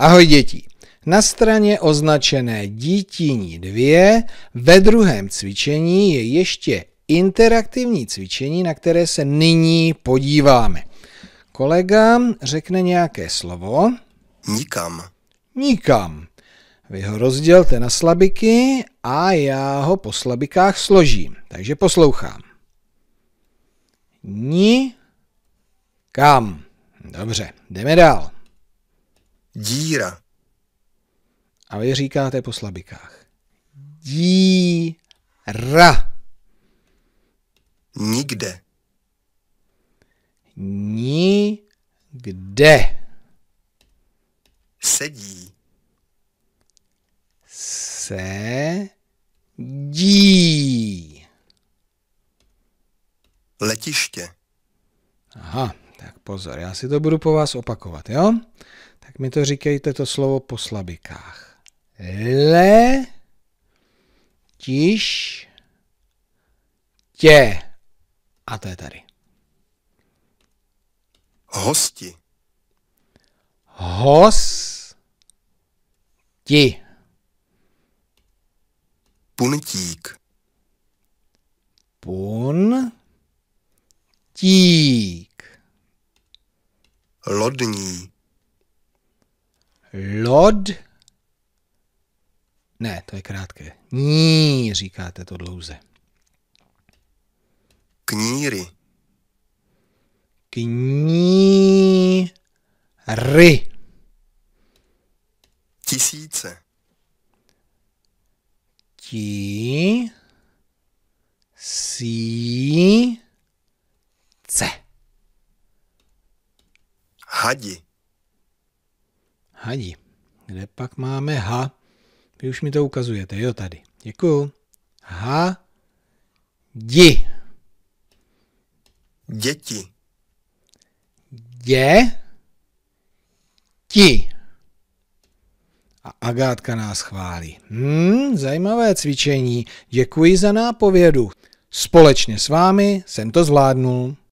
Ahoj děti! Na straně označené dítíní 2 ve druhém cvičení je ještě interaktivní cvičení, na které se nyní podíváme. Kolega řekne nějaké slovo. Nikam. Nikam. Vy ho rozdělte na slabiky a já ho po slabikách složím. Takže poslouchám. Ni kam. Dobře, jdeme dál díra. A vy říkáte po slabikách. Díra. Nikde. Nikde. Sedí. Dí. Letiště. Aha, tak pozor, já si to budu po vás opakovat, jo? tak mi to říkejte to slovo po slabikách. Le, tiš, tě. A to je tady. Hosti. Hos, ti. Puntík. Pun, tík. Lodní. Lod. Ne, to je krátké. Ní, říkáte to dlouze. Kníry. Kníry. Tisíce. Ti. Sí. Hadi. Hadi. Kde pak máme H? Vy už mi to ukazujete, jo, tady. Děkuju. H. Di. Děti. Dě. Ti. A Agátka nás chválí. Hmm, zajímavé cvičení. Děkuji za nápovědu. Společně s vámi jsem to zvládnul.